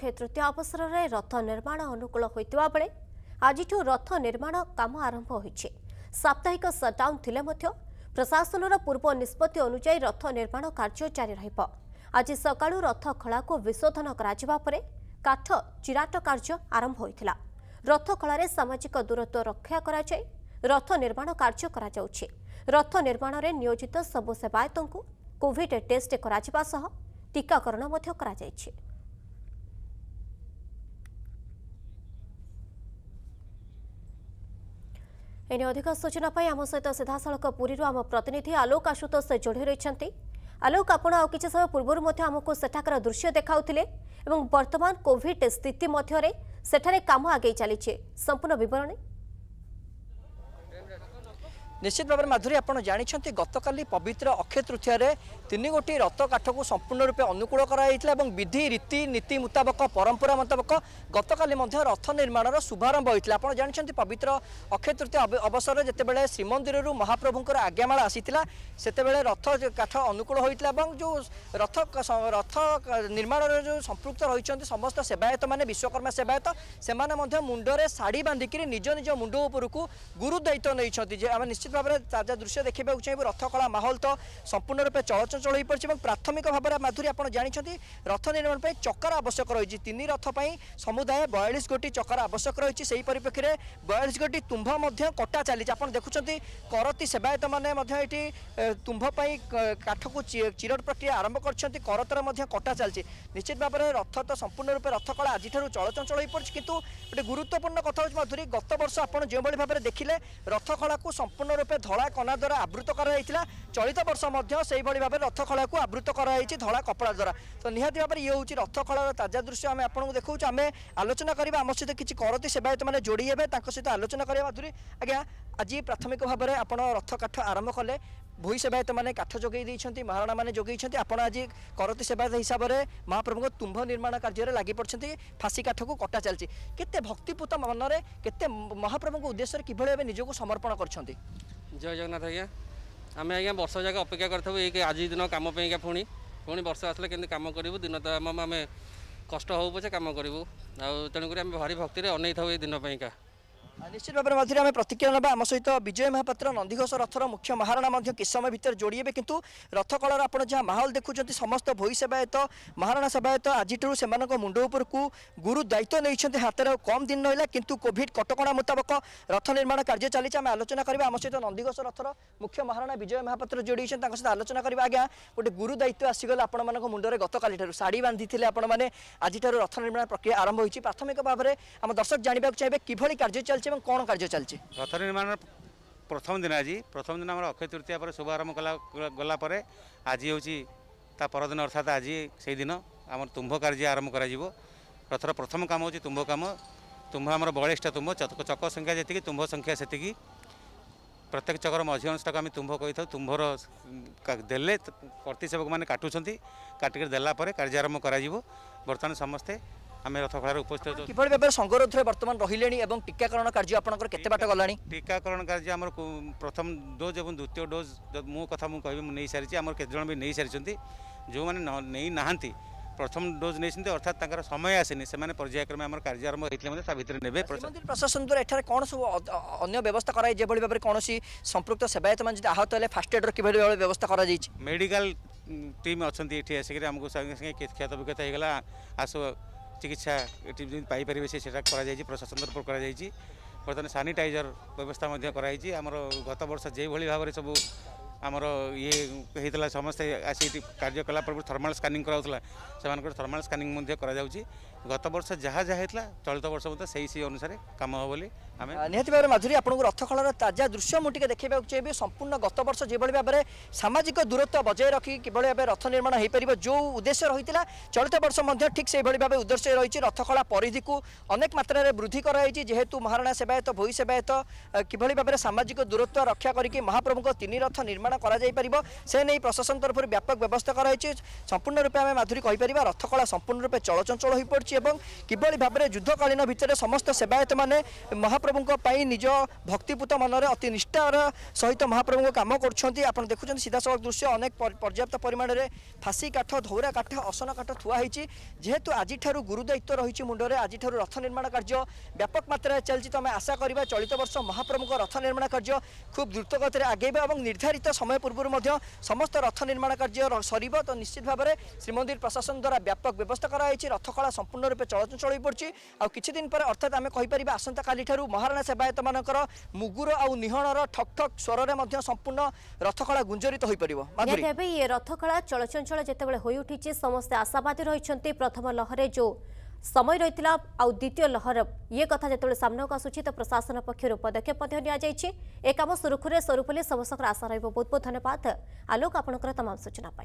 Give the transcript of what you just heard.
କ୍ଷୟତୃତୀୟ ଅବସରରେ ରଥ ନିର୍ମାଣ ଅନୁକୂଳ ହୋଇଥିବା ବେଳେ ଆଜିଠୁ ରଥ ନିର୍ମାଣ କାମ ଆରମ୍ଭ ହୋଇଛି ସାପ୍ତାହିକ ସଟ୍ଡାଉନ୍ ଥିଲେ ମଧ୍ୟ ପ୍ରଶାସନର ପୂର୍ବ ନିଷ୍ପତ୍ତି ଅନୁଯାୟୀ ରଥ ନିର୍ମାଣ କାର୍ଯ୍ୟ ଜାରି ରହିବ ଆଜି ସକାଳୁ ରଥ ଖଳାକୁ ବିଶୋଧନ କରାଯିବା ପରେ କାଠ ଚିରାଟ କାର୍ଯ୍ୟ ଆରମ୍ଭ ହୋଇଥିଲା ରଥ ଖଳାରେ ସାମାଜିକ ଦୂରତ୍ୱ ରକ୍ଷା କରାଯାଇ ରଥ ନିର୍ମାଣ କାର୍ଯ୍ୟ କରାଯାଉଛି ରଥ ନିର୍ମାଣରେ ନିୟୋଜିତ ସବୁ ସେବାୟତଙ୍କୁ କୋଭିଡ୍ ଟେଷ୍ଟ କରାଯିବା ସହ ଟିକାକରଣ ମଧ୍ୟ କରାଯାଇଛି ଏଣେ ଅଧିକ ସୂଚନା ପାଇଁ ଆମ ସହିତ ସିଧାସଳଖ ପୁରୀରୁ ଆମ ପ୍ରତିନିଧି ଆଲୋକ ଆଶୁତୋଷ ଯୋଡ଼ି ରହିଛନ୍ତି ଆଲୋକ ଆପଣ ଆଉ କିଛି ସମୟ ପୂର୍ବରୁ ମଧ୍ୟ ଆମକୁ ସେଠାକାର ଦୃଶ୍ୟ ଦେଖାଉଥିଲେ ଏବଂ ବର୍ତ୍ତମାନ କୋଭିଡ୍ ସ୍ଥିତି ମଧ୍ୟରେ ସେଠାରେ କାମ ଆଗେଇ ଚାଲିଛି ସମ୍ପୂର୍ଣ୍ଣ ବିବରଣୀ ନିଶ୍ଚିତ ଭାବରେ ମାଧୁରୀ ଆପଣ ଜାଣିଛନ୍ତି ଗତକାଲି ପବିତ୍ର ଅକ୍ଷୟ ତୃତୀୟରେ ତିନି ଗୋଟି ରଥ କାଠକୁ ସମ୍ପୂର୍ଣ୍ଣ ରୂପେ ଅନୁକୂଳ କରାଯାଇଥିଲା ଏବଂ ବିଧି ରୀତି ନୀତି ମୁତାବକ ପରମ୍ପରା ମୁତାବକ ଗତକାଲି ମଧ୍ୟ ରଥ ନିର୍ମାଣର ଶୁଭାରମ୍ଭ ହୋଇଥିଲା ଆପଣ ଜାଣିଛନ୍ତି ପବିତ୍ର ଅକ୍ଷୟ ତୃତୀୟ ଅବସରରେ ଯେତେବେଳେ ଶ୍ରୀମନ୍ଦିରରୁ ମହାପ୍ରଭୁଙ୍କର ଆଜ୍ଞାମାଳା ଆସିଥିଲା ସେତେବେଳେ ରଥ କାଠ ଅନୁକୂଳ ହୋଇଥିଲା ଏବଂ ଯେଉଁ ରଥ ରଥ ନିର୍ମାଣରେ ଯେଉଁ ସମ୍ପୃକ୍ତ ରହିଛନ୍ତି ସମସ୍ତ ସେବାୟତମାନେ ବିଶ୍ୱକର୍ମା ସେବାୟତ ସେମାନେ ମଧ୍ୟ ମୁଣ୍ଡରେ ଶାଢ଼ୀ ବାନ୍ଧିକିରି ନିଜ ନିଜ ମୁଣ୍ଡ ଉପରକୁ ଗୁରୁ ଦାୟିତ୍ୱ ନେଇଛନ୍ତି ଯେ ଆମେ ନିଶ୍ଚିତ ଭାବରେ ତାଜା ଦୃଶ୍ୟ ଦେଖିବାକୁ ଚାହିଁବୁ ରଥକଳା ମାହୋଲ ତ ସମ୍ପୂର୍ଣ୍ଣ ରୂପେ ଚଳଚଞ୍ଚଳ ହୋଇପଡ଼ିଛି ଏବଂ ପ୍ରାଥମିକ ଭାବରେ ମାଧୁରୀ ଆପଣ ଜାଣିଛନ୍ତି ରଥ ନିର୍ମାଣ ପାଇଁ ଚକାର ଆବଶ୍ୟକ ରହିଛି ତିନି ରଥ ପାଇଁ ସମୁଦାୟ ବୟାଳିଶ କୋଟି ଚକାର ଆବଶ୍ୟକ ରହିଛି ସେହି ପରିପ୍ରେକ୍ଷୀରେ ବୟାଳିଶ କୋଟି ତୁମ୍ଭ ମଧ୍ୟ କଟା ଚାଲିଛି ଆପଣ ଦେଖୁଛନ୍ତି କରତି ସେବାୟତମାନେ ମଧ୍ୟ ଏଠି ତୁମ୍ଭ ପାଇଁ କାଠକୁ ଚିରଟ ପ୍ରକ୍ରିୟା ଆରମ୍ଭ କରିଛନ୍ତି କରତର ମଧ୍ୟ କଟା ଚାଲିଛି ନିଶ୍ଚିତ ଭାବରେ ରଥ ତ ସମ୍ପୂର୍ଣ୍ଣ ରୂପେ ରଥକଳା ଆଜିଠାରୁ ଚଳଚଞ୍ଚଳ ହୋଇପଡ଼ିଛି କିନ୍ତୁ ଗୋଟେ ଗୁରୁତ୍ୱପୂର୍ଣ୍ଣ କଥା ହେଉଛି ମାଧୁରୀ ଗତ ବର୍ଷ ଆପଣ ଯେଉଁଭଳି ଭାବରେ ଦେଖିଲେ ରଥକଳାକୁ ସମ୍ପୂର୍ଣ୍ଣ রূপে ধলা কনা দ্বারা আবৃত করা হয়েছিল চলিত বর্ষ মধ্যে সেইভাবে ভাবে রথ খলাকে আবৃত করা হয়েছে ধলা কপড়া দ্বারা তো নিহতি ভাবে ইয়ে হচ্ছে রথ খলার তাজা দৃশ্য আমি আপনার দেখুছ আমি আলোচনা করা আমার সহ কিছু করতে সেবায়ত মানে যোড়ি হবে তাঁর সহ আলোচনা করা মাধুরী আজ্ঞা আজ প্রাথমিক ভাবে আপনার রথ কাঠ আরম্ভ কলে ভূই সেবায়ত মানে কাঠ যোগাই দিয়েছেন মহারণা মানে যোগাইছেন আপনার আজ করতে সেবায়ত হিসাবে মহাপ্রভুঙ্ তুম্ভ নির্মাণ কার্যের লাগি পড়ছেন ফাঁসি কাঠকু কটা চালছে কেতে ভক্তিপূত মনরে কেতে মহাপ্রভুঙ্ উদ্দেশ্যে কিভাবে ভাবে নিজকে সমর্পণ করছেন ଜୟ ଜଗନ୍ନାଥ ଆଜ୍ଞା ଆମେ ଆଜ୍ଞା ବର୍ଷ ଯାକ ଅପେକ୍ଷା କରିଥାଉ ଏଇ ଆଜି ଦିନ କାମ ପାଇଁକା ପୁଣି ପୁଣି ବର୍ଷ ଆସିଲେ କେମିତି କାମ କରିବୁ ଦିନ ତ ଆମେ କଷ୍ଟ ହେଉ ପଛେ କାମ କରିବୁ ଆଉ ତେଣୁକରି ଆମେ ଭାରି ଭକ୍ତିରେ ଅନେଇଥାଉ ଏଇ ଦିନ ପାଇଁକା নিশ্চিত ভাবে মধ্যে আমি প্রতীক্ষা নেবা আমার সহ বিজয় মহাপাত্র নন্দীঘোষ রথর মুখ্য মহারণা মধ্যে কিছু সময় ভিতরে যোড়ি হবে কিন্তু রথ কলার আপনার যা মাহল দেখুম সমস্ত ভোই সেবায়ত মহারণা সেবায়ত আজিঠু সে মুন্ড উপরকু গুরু দায়িত্ব নিয়েছেন হাতের কম দিন রহলা কিন্তু কোভিড কটকা মুতাবক রথ নির্মাণ কার্য চালছে আমি আলোচনা করা আমার সহ নন্দীঘোষ রথর মুখ্য মহারণা বিজয় মহাপাত্র যোড়ি হয়েছেন তাঁর সহ আলোচনা করা আজ্ঞা গোটে গুরু দায়িত্ব আসিগলে আপনার মুন্ডরে গতকালি ঠার শাড়ি বাঁধিলে আপনার আজিঠার রথ নির্মাণ প্রক্রিয়া আরম্ভ হয়েছে প্রাথমিক ভাবে আমার দর্শক জাঁয়া চাইবে কিভাবে কার্য চালছে ଚାଲିଛି ଏବଂ କ'ଣ କାର୍ଯ୍ୟ ଚାଲିଛି ରଥ ନିର୍ମାଣର ପ୍ରଥମ ଦିନ ଆଜି ପ୍ରଥମ ଦିନ ଆମର ଅକ୍ଷୟ ତୃତୀୟା ପରେ ଶୁଭାରମ୍ଭ କଲା ଗଲା ପରେ ଆଜି ହେଉଛି ତା ପରଦିନ ଅର୍ଥାତ୍ ଆଜି ସେଇଦିନ ଆମର ତୁମ୍ଭ କାର୍ଯ୍ୟ ଆରମ୍ଭ କରାଯିବ ରଥର ପ୍ରଥମ କାମ ହେଉଛି ତୁମ୍ଭ କାମ ତୁମ୍ଭ ଆମର ବୟାଳିଶଟା ତୁମ୍ଭ ଚକ ସଂଖ୍ୟା ଯେତିକି ତୁମ୍ଭ ସଂଖ୍ୟା ସେତିକି ପ୍ରତ୍ୟେକ ଚକର ମଝି ଅଂଶଟାକୁ ଆମେ ତୁମ୍ଭ କହିଥାଉ ତୁମ୍ଭର ଦେଲେ କର୍ତ୍ତିସେବକମାନେ କାଟୁଛନ୍ତି କାଟିକି ଦେଲା ପରେ କାର୍ଯ୍ୟ ଆରମ୍ଭ କରାଯିବ ବର୍ତ୍ତମାନ ସମସ୍ତେ আমি রথখଳାରେ ଉପସ୍ଥିତ কিভাবে ভাবে সংঘরোধরে বর্তমান রহিলেনি এবং টিকাকরণ কার্য আপনার কেতে বাট গলানি টিকাকরণ কার্য আমার প্রথম ডোজ এবং দ্বিতীয় ডোজ মো কথা মু কহিবি নেই সারিছি আমার কেতজন বি নেই সারিছন্তি যে মানে নেই নাহান্তি প্রথম ডোজ নিয়েছেন অর্থাৎ তাঁর সময় আসেনি সে পর্যায়ক্রমে আমার কার্য আরম্ভ হয়েছিল তা ভিতরে নেবে প্রশাসন দ্বারা এখানে কোণ সব অন্য ব্যবস্থা করা হয় যেভাবে ভাবে কোণী সম্পৃক্ত সেবায়ত মানে যদি আহত হলে ফার্স্ট এড্র কিভাবে ভাবে ব্যবস্থা করা যাইছে মেডিকাল টিম অনেক এটি আসিকি আমাকে সঙ্গে সাংে ক্ষত বিক্ষত হয়ে গেল আসু চিকিৎসা এটি যেমনি পাইপারিবে সে সেটা করা যাই প্রশাসন তরফ করা যাই বর্তমানে স্যানিটাইজর ব্যবস্থা করা হয়েছে আমার গত বর্ষ যেভাবে ভাবে সব ଆମର ଇଏ ହେଇଥିଲା ସମସ୍ତେ ଆସି ଏଠି କାର୍ଯ୍ୟ କଲା ପୂର୍ବରୁ ଥର୍ମାଲ୍ ସ୍କାନିଂ କରାଯାଉଥିଲା ସେମାନଙ୍କର ଥର୍ମାଲ୍ ସ୍କାନିଂ ମଧ୍ୟ କରାଯାଉଛି ଗତ ବର୍ଷ ଯାହା ଯାହା ହେଇଥିଲା ଚଳିତ ବର୍ଷ ମଧ୍ୟ ସେଇ ସେଇ ଅନୁସାରେ କାମ ହେବ ବୋଲି ଆମେ ନିହାତି ଭାବରେ ମାଧୁରୀ ଆପଣଙ୍କୁ ରଥଖଳାର ତାଜା ଦୃଶ୍ୟ ମୁଁ ଟିକେ ଦେଖାଇବାକୁ ଚାହିଁବି ସମ୍ପୂର୍ଣ୍ଣ ଗତ ବର୍ଷ ଯେଭଳି ଭାବରେ ସାମାଜିକ ଦୂରତ୍ୱ ବଜାୟ ରଖି କିଭଳି ଭାବେ ରଥ ନିର୍ମାଣ ହୋଇପାରିବ ଯେଉଁ ଉଦ୍ଦେଶ୍ୟ ରହିଥିଲା ଚଳିତ ବର୍ଷ ମଧ୍ୟ ଠିକ୍ ସେହିଭଳି ଭାବେ ଉଦ୍ଦେଶ୍ୟ ରହିଛି ରଥଖଳା ପରିଧିକୁ ଅନେକ ମାତ୍ରାରେ ବୃଦ୍ଧି କରାଯାଇଛି ଯେହେତୁ ମହାରଣା ସେବାୟତ ଭୋଇ ସେବାୟତ କିଭଳି ଭାବରେ ସାମାଜିକ ଦୂରତ୍ୱ ରକ୍ଷା କରିକି ମହାପ୍ରଭୁଙ୍କ ତିନି ରଥ ନିର୍ମାଣ করা যাইপার সে নিয়ে প্রশাসন তরফ ব্যাপক ব্যবস্থা করা হয়েছে সম্পূর্ণ রূপে আমি মাধুরী কইপার রথকলা সম্পূর্ণ রূপে চলচঞ্চল হয়ে পড়ছে এবং কিভাবে ভাবে যুদ্ধকালীন ভিতরে সমস্ত সেবায়ত মানে মহাপ্রভু নিজ ভক্তিপূত মনরে অতি নিষ্ঠার সহিত মহাপ্রভু কাম করছেন আপনার দেখুছেন সিধাসলখ দৃশ্য অনেক পর্যাপ্ত পরিমাণের ফাঁসি কাঠ ধৌরা কাঠ অসন কাঠ থুয়া হয়েছে যেহেতু আজিঠার গুরুদায়িত্ব রয়েছে মুন্ডরে আজিঠার রথ নির্মাণ কার্য ব্যাপক মাত্রায় চলছে তো আমি আশা করা চলিত বর্ষ মহাপ্রভু রথ নির্মাণ কার্য খুব দ্রুতগতির আগেইব এবং নির্ধারিত ସମୟ ପୂର୍ବରୁ ମଧ୍ୟ ସମସ୍ତ ରଥ ନିର୍ମାଣ କାର୍ଯ୍ୟ ସରିବ ତ ନିଶ୍ଚିତ ଭାବରେ ଶ୍ରୀମନ୍ଦିର ପ୍ରଶାସନ ଦ୍ୱାରା ବ୍ୟାପକ ବ୍ୟବସ୍ଥା କରାଯାଇଛି ରଥକଳା ସମ୍ପୂର୍ଣ୍ଣ ରୂପେ ଚଳଚଞ୍ଚଳ ହୋଇପଡ଼ୁଛି ଆଉ କିଛି ଦିନ ପରେ ଅର୍ଥାତ୍ ଆମେ କହିପାରିବା ଆସନ୍ତାକାଲିଠାରୁ ମହାରଣା ସେବାୟତମାନଙ୍କର ମୁଗୁର ଆଉ ନିହଣର ଠକ୍ ଠକ୍ ସ୍ୱରରେ ମଧ୍ୟ ସମ୍ପୂର୍ଣ୍ଣ ରଥକଳା ଗୁଞ୍ଜରିତ ହୋଇପାରିବ ଏବେ ଇଏ ରଥକଳା ଚଳଚଞ୍ଚଳ ଯେତେବେଳେ ହୋଇଉଠିଛି ସମସ୍ତେ ଆଶାବାଦୀ ରହିଛନ୍ତି ପ୍ରଥମ ଲହରେ ଯେଉଁ समय रही आद्वितीय लहर ये कथा जो सामनाक आसूँ तो प्रशासन पक्षर पदक्षेप ए कम सुरखुरी स्वरूप समस्त आशा रोक बहुत बहुत धन्यवाद आलोक आपण तमाम सूचना